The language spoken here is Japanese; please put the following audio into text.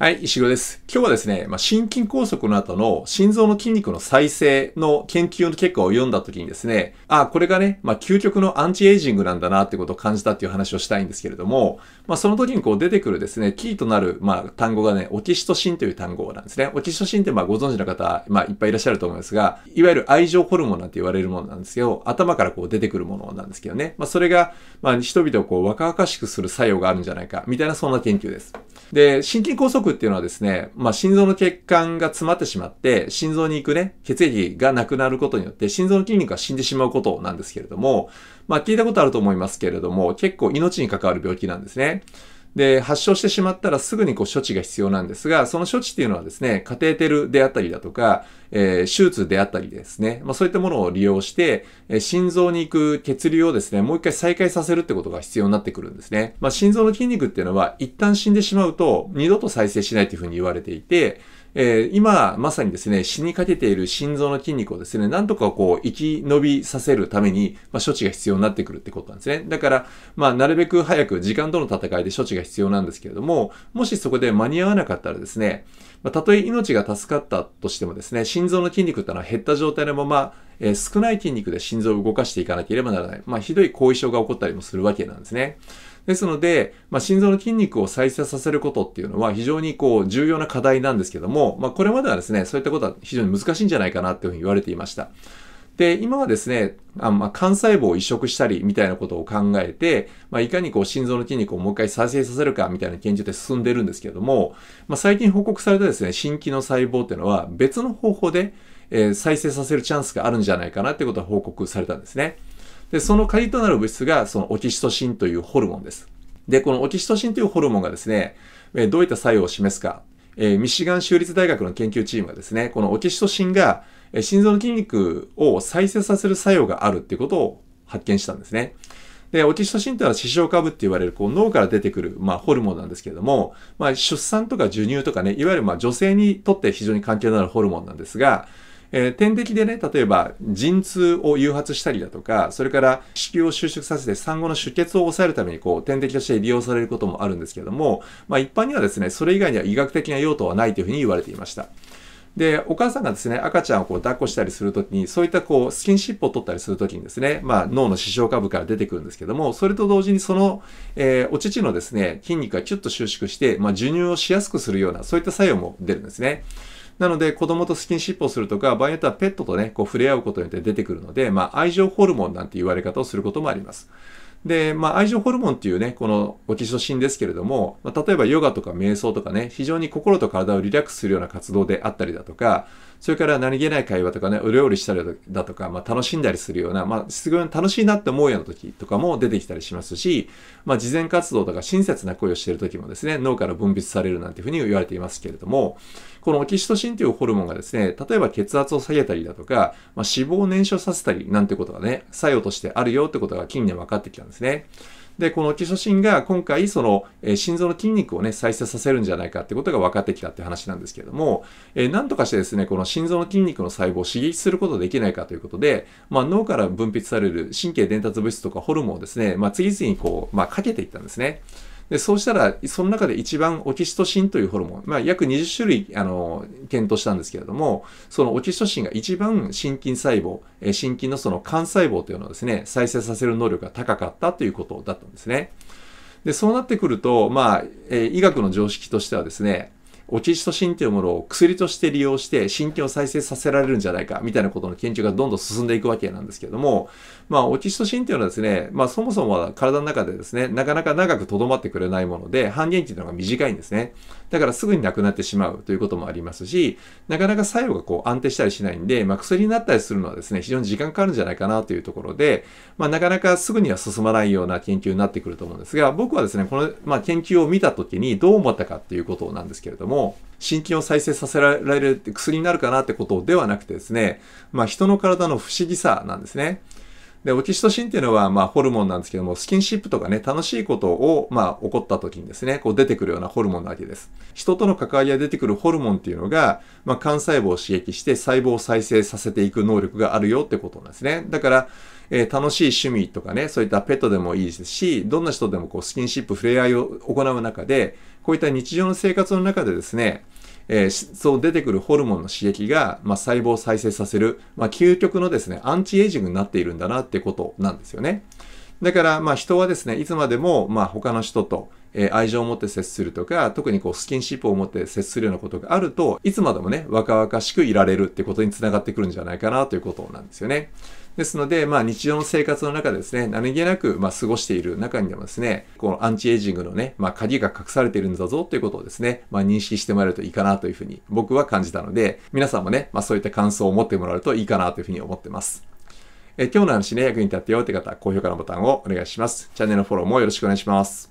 はい、石黒です。今日はですね、まあ、心筋梗塞の後の心臓の筋肉の再生の研究の結果を読んだ時にですね、あ、これがね、まあ、究極のアンチエイジングなんだなってことを感じたっていう話をしたいんですけれども、まあ、その時にこう出てくるですね、キーとなる、まあ、単語がね、オキシトシンという単語なんですね。オキシトシンってまあ、ご存知の方、まあ、いっぱいいらっしゃると思いますが、いわゆる愛情ホルモンなんて言われるものなんですけど、頭からこう出てくるものなんですけどね、まあ、それが、まあ、人々をこう若々しくする作用があるんじゃないか、みたいなそんな研究です。で、心筋梗塞っていうのはですね、まあ、心臓の血管が詰まってしまって、心臓に行くね、血液がなくなることによって、心臓の筋肉が死んでしまうことなんですけれども、まあ、聞いたことあると思いますけれども、結構命に関わる病気なんですね。で、発症してしまったらすぐにこう処置が必要なんですが、その処置っていうのはですね、カテーテルであったりだとか、えー、手術であったりですね、まあ、そういったものを利用して、えー、心臓に行く血流をですね、もう一回再開させるってことが必要になってくるんですね。まあ、心臓の筋肉っていうのは、一旦死んでしまうと、二度と再生しないというふうに言われていて、えー、今、まさにですね、死にかけている心臓の筋肉をですね、なんとかこう、生き延びさせるために、まあ、処置が必要になってくるってことなんですね。だから、まあ、なるべく早く時間との戦いで処置が必要なんですけれども、もしそこで間に合わなかったらですね、まあ、たとえ命が助かったとしてもですね、心臓の筋肉ってのは減った状態のまま、えー、少ない筋肉で心臓を動かしていかなければならない。まあ、ひどい後遺症が起こったりもするわけなんですね。ですので、まあ、心臓の筋肉を再生させることっていうのは非常にこう重要な課題なんですけども、まあ、これまではですね、そういったことは非常に難しいんじゃないかなっていうふうに言われていました。で、今はですね、あまあ、幹細胞を移植したりみたいなことを考えて、まあ、いかにこう心臓の筋肉をもう一回再生させるかみたいな研究で進んでるんですけども、まあ、最近報告されたですね、新規の細胞っていうのは別の方法で、えー、再生させるチャンスがあるんじゃないかなってことが報告されたんですね。で、その鍵となる物質が、そのオキシトシンというホルモンです。で、このオキシトシンというホルモンがですね、えどういった作用を示すか、えー、ミシガン州立大学の研究チームがですね、このオキシトシンが、え心臓の筋肉を再生させる作用があるっていうことを発見したんですね。で、オキシトシンというのは視床下部って言われる、こう脳から出てくる、まあ、ホルモンなんですけれども、まあ、出産とか授乳とかね、いわゆるまあ女性にとって非常に関係のあるホルモンなんですが、えー、点滴でね、例えば陣痛を誘発したりだとか、それから子宮を収縮させて産後の出血を抑えるためにこう点滴として利用されることもあるんですけども、まあ一般にはですね、それ以外には医学的な用途はないというふうに言われていました。で、お母さんがですね、赤ちゃんをこう抱っこしたりするときに、そういったこう、スキンシップを取ったりするときにですね、まあ、脳の視床下部から出てくるんですけども、それと同時にその、えー、お乳のですね、筋肉がキュッと収縮して、まあ、授乳をしやすくするような、そういった作用も出るんですね。なので、子供とスキンシップをするとか、場合によってはペットとね、こう触れ合うことによって出てくるので、まあ、愛情ホルモンなんて言われ方をすることもあります。で、まあ、愛情ホルモンっていうね、このオキシトシンですけれども、まあ、例えばヨガとか瞑想とかね、非常に心と体をリラックスするような活動であったりだとか、それから何気ない会話とかね、お料理したりだとか、まあ、楽しんだりするような、まあ、すごい楽しいなって思うような時とかも出てきたりしますし、まあ、事前活動とか親切な声をしている時もですね、脳から分泌されるなんていうふうに言われていますけれども、このオキシトシンというホルモンがですね、例えば血圧を下げたりだとか、まあ、脂肪を燃焼させたりなんてことがね、作用としてあるよってことが近年分かってきたんですですね。で、この基礎芯が今回、その、えー、心臓の筋肉をね、再生させるんじゃないかってことが分かってきたって話なんですけれども、えー、なんとかしてですね、この心臓の筋肉の細胞を刺激することできないかということで、まあ、脳から分泌される神経伝達物質とかホルモンをですね、まあ、次々にこう、まあ、かけていったんですね。で、そうしたら、その中で一番オキシトシンというホルモン、まあ、約20種類、あの、検討したんですけれども、そのオキシトシンが一番心筋細胞、え心筋のその幹細胞というのをですね、再生させる能力が高かったということだったんですね。で、そうなってくると、まあ、えー、医学の常識としてはですね、オキシトシンというものを薬として利用して神経を再生させられるんじゃないかみたいなことの研究がどんどん進んでいくわけなんですけれども、まあ、オキシトシンというのはですね、まあ、そもそもは体の中でですね、なかなか長く留まってくれないもので、半減期というのが短いんですね。だからすぐになくなってしまうということもありますし、なかなか作用がこう安定したりしないんで、まあ、薬になったりするのはですね、非常に時間かかるんじゃないかなというところで、まあ、なかなかすぐには進まないような研究になってくると思うんですが、僕はですね、この、まあ、研究を見たときにどう思ったかっていうことなんですけれども、心筋を再生させられる薬になるかなってことではなくてですね、まあ、人の体の不思議さなんですね。で、オキシトシンっていうのは、まあ、ホルモンなんですけども、スキンシップとかね、楽しいことを、まあ、起こった時にですね、こう出てくるようなホルモンなわけです。人との関わりが出てくるホルモンっていうのが、まあ、幹細胞を刺激して細胞を再生させていく能力があるよってことなんですね。だから、えー、楽しい趣味とかね、そういったペットでもいいですし、どんな人でもこう、スキンシップ、触れ合いを行う中で、こういった日常の生活の中でですね、えー、そう出てくるホルモンの刺激が、まあ、細胞を再生させる、まあ、究極のですね、アンチエイジングになっているんだなってことなんですよね。だから、まあ、人はですね、いつまでも、まあ、他の人と、えー、愛情を持って接するとか、特にこう、スキンシップを持って接するようなことがあると、いつまでもね、若々しくいられるってことにつながってくるんじゃないかなということなんですよね。ですので、まあ、日常の生活の中でですね、何気なく、まあ、過ごしている中にでもですね、このアンチエイジングのね、まあ、鍵が隠されているんだぞということをですね、まあ、認識してもらえるといいかなというふうに僕は感じたので、皆さんもね、まあ、そういった感想を持ってもらうといいかなというふうに思ってます。え今日の話ね、役に立ったよって方、高評価のボタンをお願いします。チャンネルのフォローもよろしくお願いします。